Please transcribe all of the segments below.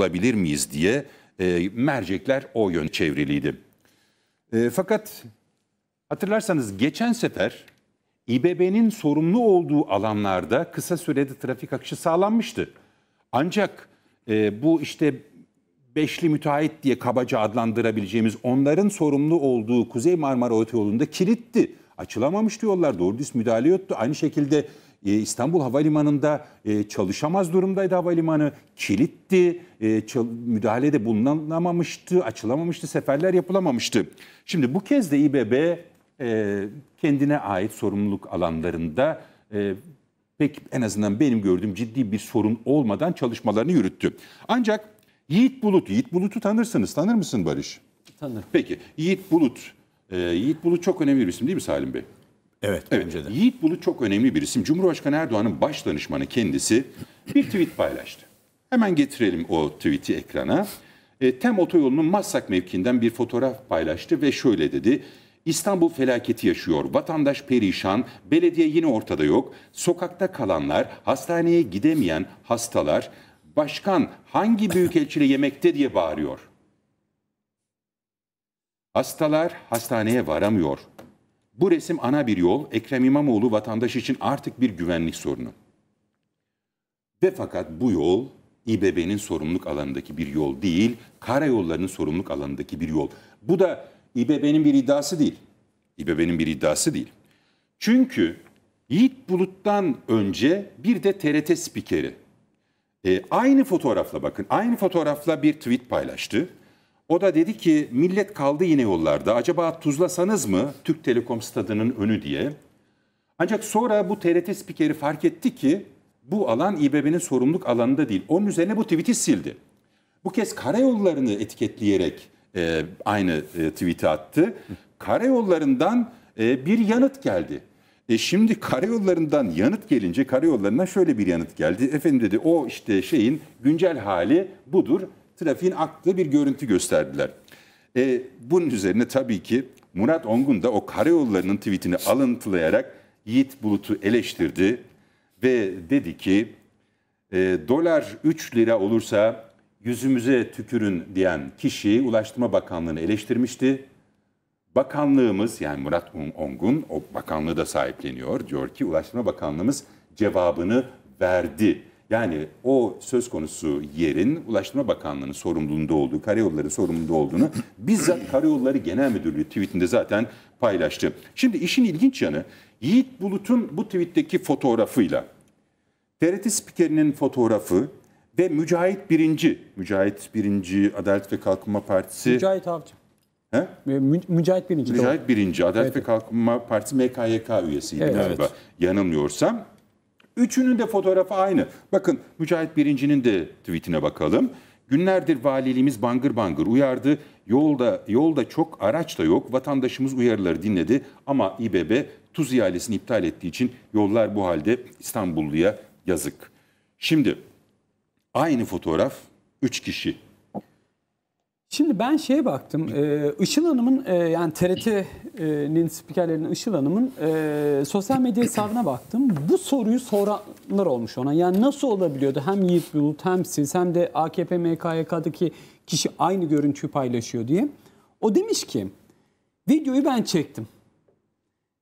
bulabilir miyiz diye e, mercekler o yön çevriliydi. E, fakat hatırlarsanız geçen sefer İBB'nin sorumlu olduğu alanlarda kısa sürede trafik akışı sağlanmıştı. Ancak e, bu işte beşli müteahhit diye kabaca adlandırabileceğimiz onların sorumlu olduğu Kuzey Marmara Otoyolu'nda kilitti. Açılamamıştı yollar doğru düz müdahale yoktu. Aynı şekilde e, İstanbul Havalimanı'nda e, çalışamaz durumdaydı havalimanı. Kilitti, e, müdahalede bulunamamıştı, açılamamıştı, seferler yapılamamıştı. Şimdi bu kez de İBB kendine ait sorumluluk alanlarında pek en azından benim gördüğüm ciddi bir sorun olmadan çalışmalarını yürüttü. Ancak Yiğit Bulut, Yiğit Bulut'u tanırsınız, tanır mısın Barış? Tanırım. Peki, Yiğit Bulut, Yiğit Bulut çok önemli bir isim değil mi Salim Bey? Evet, evet. önceden. Yiğit Bulut çok önemli bir isim. Cumhurbaşkanı Erdoğan'ın baş danışmanı kendisi bir tweet paylaştı. Hemen getirelim o tweet'i ekrana. E, Tem Otoyolu'nun massak mevkiinden bir fotoğraf paylaştı ve şöyle dedi. İstanbul felaketi yaşıyor. Vatandaş perişan, belediye yine ortada yok. Sokakta kalanlar, hastaneye gidemeyen hastalar, başkan hangi büyükelçili yemekte diye bağırıyor. Hastalar hastaneye varamıyor. Bu resim ana bir yol. Ekrem İmamoğlu vatandaş için artık bir güvenlik sorunu. Ve fakat bu yol İBB'nin sorumluluk alanındaki bir yol değil, karayollarının sorumluluk alanındaki bir yol. Bu da İBB'nin bir iddiası değil. İBB'nin bir iddiası değil. Çünkü Yiğit Bulut'tan önce bir de TRT spikeri. E, aynı fotoğrafla bakın, aynı fotoğrafla bir tweet paylaştı. O da dedi ki millet kaldı yine yollarda. Acaba tuzlasanız mı Türk Telekom stadının önü diye. Ancak sonra bu TRT spikeri fark etti ki bu alan İBB'nin sorumluluk alanında değil. Onun üzerine bu tweet'i sildi. Bu kez karayollarını etiketleyerek e, aynı e, tweet'i attı. Karayollarından e, bir yanıt geldi. E şimdi karayollarından yanıt gelince karayollarından şöyle bir yanıt geldi. Efendim dedi o işte şeyin güncel hali budur trafiğin aktığı bir görüntü gösterdiler. E, bunun üzerine tabii ki Murat Ongun da o karayollarının tweetini alıntılayarak Yiğit Bulut'u eleştirdi ve dedi ki e, dolar 3 lira olursa yüzümüze tükürün diyen kişi Ulaştırma Bakanlığı'nı eleştirmişti. Bakanlığımız yani Murat Ongun o bakanlığı da sahipleniyor. Diyor ki Ulaştırma Bakanlığımız cevabını verdi yani o söz konusu yerin Ulaştırma Bakanlığı'nın sorumluluğunda olduğu, karayolları sorumluluğunda olduğunu bizzat Karayolları Genel Müdürlüğü tweetinde zaten paylaştı. Şimdi işin ilginç yanı Yiğit Bulut'un bu tweetteki fotoğrafıyla TRT spikerinin fotoğrafı ve Mücahit Birinci, Mücahit Birinci Adalet ve Kalkınma Partisi... Mücahit Avcı. He? Mü Mücahit Birinci. Mücahit Birinci Adalet evet. ve Kalkınma Partisi MKYK üyesiydi evet. galiba yanılmıyorsam. Üçünün de fotoğrafı aynı. Bakın Mücahit Birinci'nin de tweetine bakalım. Günlerdir valiliğimiz bangır bangır uyardı. Yolda yolda çok araç da yok. Vatandaşımız uyarıları dinledi ama İBB tuz ihalesini iptal ettiği için yollar bu halde İstanbulluya yazık. Şimdi aynı fotoğraf 3 kişi Şimdi ben şeye baktım. Ee, Işıl Hanım'ın e, yani TRT'nin spikerlerinin Işıl Hanım'ın e, sosyal medya hesabına baktım. Bu soruyu soranlar olmuş ona. Yani nasıl olabiliyordu hem Yiğit Bulut hem siz hem de AKP MKYK'daki kişi aynı görüntüyü paylaşıyor diye. O demiş ki videoyu ben çektim.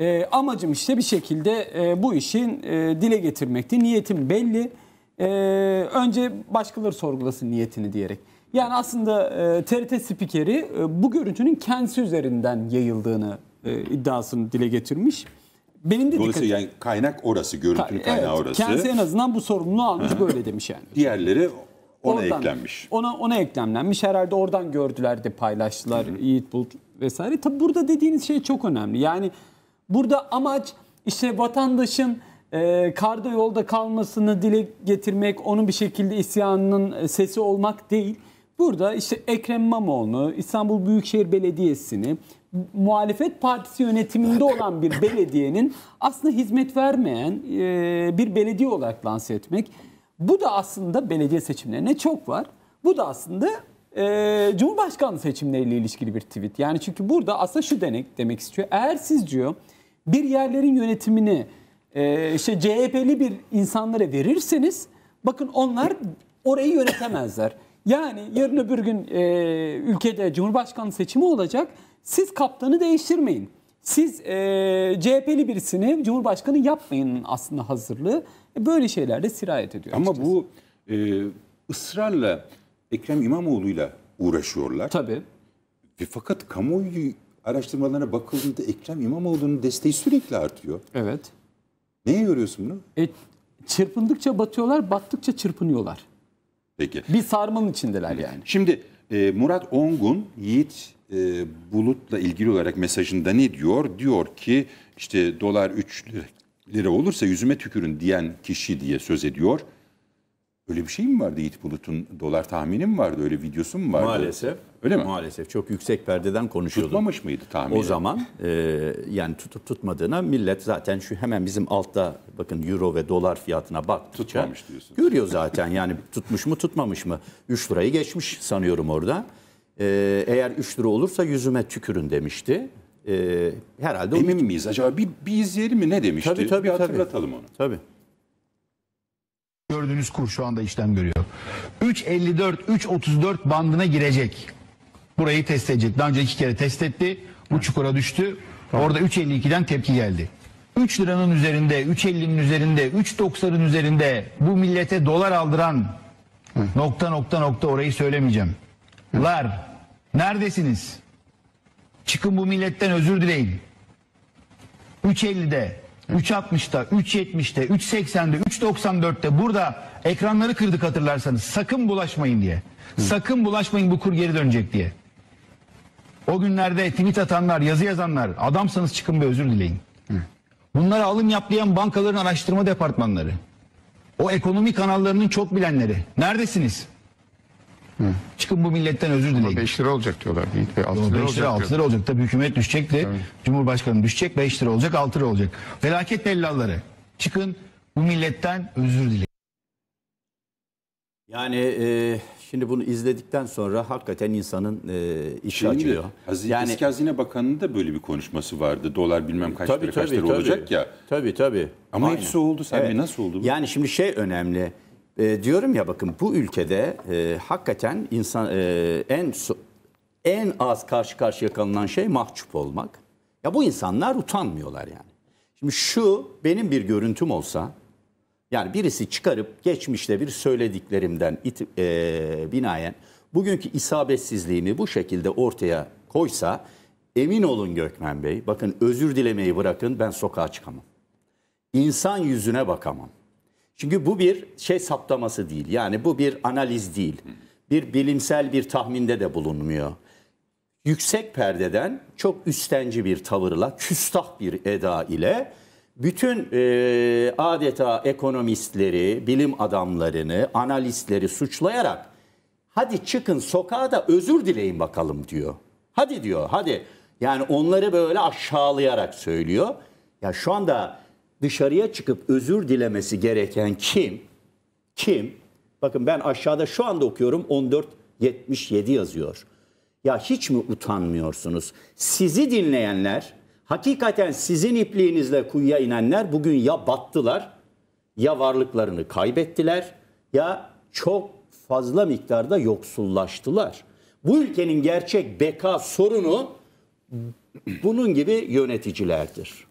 E, amacım işte bir şekilde e, bu işin e, dile getirmekti. Niyetim belli. E, önce başkaları sorgulasın niyetini diyerek. Yani aslında e, TRT spikeri e, bu görüntünün kendisi üzerinden yayıldığını e, iddiasını dile getirmiş. Benim de Dolayısıyla dikkat... yani kaynak orası, görüntünün Ka- kaynağı evet, orası. Kendisi en azından bu sorumluluğu almış böyle demiş yani. Diğerleri ona oradan, eklenmiş. Ona ona eklemlenmiş. Herhalde oradan gördüler de paylaştılar hı Yiğit Bulut vesaire. Tabi burada dediğiniz şey çok önemli. Yani burada amaç işte vatandaşın e, karda yolda kalmasını dile getirmek, onun bir şekilde isyanının e, sesi olmak değil. Burada işte Ekrem İmamoğlu, İstanbul Büyükşehir Belediyesi'ni muhalefet partisi yönetiminde olan bir belediyenin aslında hizmet vermeyen e, bir belediye olarak lanse etmek. Bu da aslında belediye seçimlerine çok var. Bu da aslında e, Cumhurbaşkanlığı seçimleriyle ilişkili bir tweet. Yani çünkü burada aslında şu denek demek istiyor. Eğer siz diyor bir yerlerin yönetimini e, işte CHP'li bir insanlara verirseniz bakın onlar orayı yönetemezler. Yani yarın öbür gün e, ülkede Cumhurbaşkanı seçimi olacak. Siz kaptanı değiştirmeyin. Siz e, CHP'li birisini Cumhurbaşkanı yapmayın aslında hazırlığı. E, böyle şeylerde sirayet ediyor. Ama bu e, ısrarla Ekrem İmamoğlu'yla uğraşıyorlar. Tabii. Ve fakat kamuoyu araştırmalarına bakıldığında Ekrem İmamoğlu'nun desteği sürekli artıyor. Evet. Neye görüyorsun bunu? E, çırpındıkça batıyorlar, battıkça çırpınıyorlar. Peki. Bir sarmanın içindeler yani. Şimdi e, Murat Ongun Yiğit e, Bulut'la ilgili olarak mesajında ne diyor? Diyor ki işte dolar 3 lira olursa yüzüme tükürün diyen kişi diye söz ediyor. Öyle bir şey mi vardı Yiğit Bulut'un dolar tahmini mi vardı? Öyle videosu mu vardı? Maalesef. Öyle mi? Maalesef. Çok yüksek perdeden konuşuyordu. Tutmamış mıydı tahmini? O zaman e, yani tutup tutmadığına millet zaten şu hemen bizim altta bakın euro ve dolar fiyatına bak. Tutmamış diyorsun. Görüyor zaten yani tutmuş mu tutmamış mı? 3 lirayı geçmiş sanıyorum orada. E, eğer 3 lira olursa yüzüme tükürün demişti. E, herhalde Emin o... miyiz? Acaba bir, bir izleyelim mi ne demişti? Tabii tabii. Bir hatırlatalım tabii. onu. Tabii gördüğünüz kur şu anda işlem görüyor. 3.54, 3.34 bandına girecek. Burayı test edecek. Daha önce iki kere test etti. Bu çukura düştü. Orada 3.52'den tepki geldi. 3 liranın üzerinde, 3.50'nin üzerinde, 3.90'ın üzerinde bu millete dolar aldıran nokta nokta nokta orayı söylemeyeceğim. Hı. Lar, neredesiniz? Çıkın bu milletten özür dileyin. 3.50'de, 3.60'da, 3.70'de, 3.80'de, 3.94'te burada ekranları kırdık hatırlarsanız. Sakın bulaşmayın diye. Hı. Sakın bulaşmayın bu kur geri dönecek diye. O günlerde tweet atanlar, yazı yazanlar adamsanız çıkın bir özür dileyin. Bunları alım yaplayan bankaların araştırma departmanları. O ekonomi kanallarının çok bilenleri. Neredesiniz? Çıkın bu milletten özür dileyin. Ama 5 lira olacak diyorlar. 6 lira, 5 lira 6 lira olacak. Tabii hükümet düşecek de Cumhurbaşkanı düşecek 5 lira olacak 6 lira olacak. Felaket bellalları. Çıkın bu milletten özür dileyin. Yani e, şimdi bunu izledikten sonra hakikaten insanın e, işi Şimdi, şey açıyor. Hazine, yani, eski Hazine Bakanı'nın da böyle bir konuşması vardı. Dolar bilmem kaç tabii, lira tabii, kaç lira tabii, olacak ya. Tabii tabii. Ama Aynen. hepsi oldu. Sen evet. nasıl oldu? Bu? Yani şimdi şey önemli. E, diyorum ya bakın bu ülkede e, hakikaten insan e, en en az karşı karşıya kalınan şey mahcup olmak. Ya bu insanlar utanmıyorlar yani. Şimdi şu benim bir görüntüm olsa yani birisi çıkarıp geçmişte bir söylediklerimden it, e, binaen bugünkü isabetsizliğimi bu şekilde ortaya koysa emin olun Gökmen Bey bakın özür dilemeyi bırakın ben sokağa çıkamam. İnsan yüzüne bakamam. Çünkü bu bir şey saptaması değil. Yani bu bir analiz değil. Bir bilimsel bir tahminde de bulunmuyor. Yüksek perdeden çok üstenci bir tavırla, küstah bir eda ile bütün e, adeta ekonomistleri, bilim adamlarını, analistleri suçlayarak hadi çıkın sokağa da özür dileyin bakalım diyor. Hadi diyor, hadi. Yani onları böyle aşağılayarak söylüyor. Ya şu anda dışarıya çıkıp özür dilemesi gereken kim? Kim? Bakın ben aşağıda şu anda okuyorum 1477 yazıyor. Ya hiç mi utanmıyorsunuz? Sizi dinleyenler, hakikaten sizin ipliğinizle kuyuya inenler bugün ya battılar, ya varlıklarını kaybettiler, ya çok fazla miktarda yoksullaştılar. Bu ülkenin gerçek beka sorunu bunun gibi yöneticilerdir.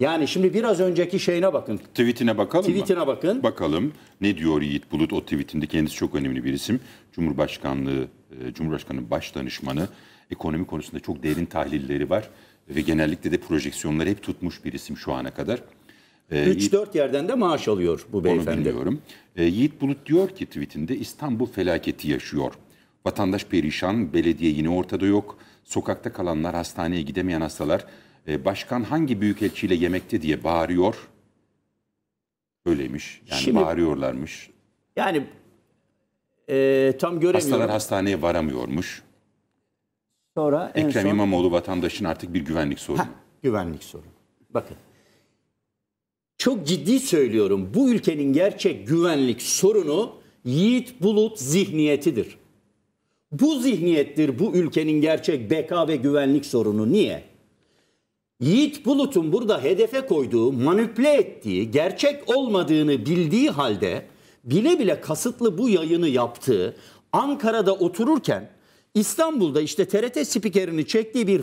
Yani şimdi biraz önceki şeyine bakın. Tweetine bakalım Tweetine mı? bakın. Bakalım ne diyor Yiğit Bulut o tweetinde kendisi çok önemli bir isim. Cumhurbaşkanlığı, e, Cumhurbaşkanı baş danışmanı ekonomi konusunda çok derin tahlilleri var. Ve genellikle de projeksiyonları hep tutmuş bir isim şu ana kadar. 3-4 e, yerden de maaş alıyor bu beyefendi. Onu bilmiyorum. E, Yiğit Bulut diyor ki tweetinde İstanbul felaketi yaşıyor. Vatandaş perişan, belediye yine ortada yok. Sokakta kalanlar, hastaneye gidemeyen hastalar ee, başkan hangi büyükelçiyle yemekte diye bağırıyor. Öyleymiş. Yani Şimdi, bağırıyorlarmış. Yani e, tam göremiyorum. Hastalar hastaneye varamıyormuş. Sonra Ekrem son... İmamoğlu vatandaşın artık bir güvenlik sorunu. Ha, güvenlik sorunu. Bakın. Çok ciddi söylüyorum. Bu ülkenin gerçek güvenlik sorunu Yiğit Bulut zihniyetidir. Bu zihniyettir bu ülkenin gerçek beka ve güvenlik sorunu. Niye? Yiğit Bulut'un burada hedefe koyduğu, manipüle ettiği, gerçek olmadığını bildiği halde bile bile kasıtlı bu yayını yaptığı, Ankara'da otururken İstanbul'da işte TRT spikerini çektiği bir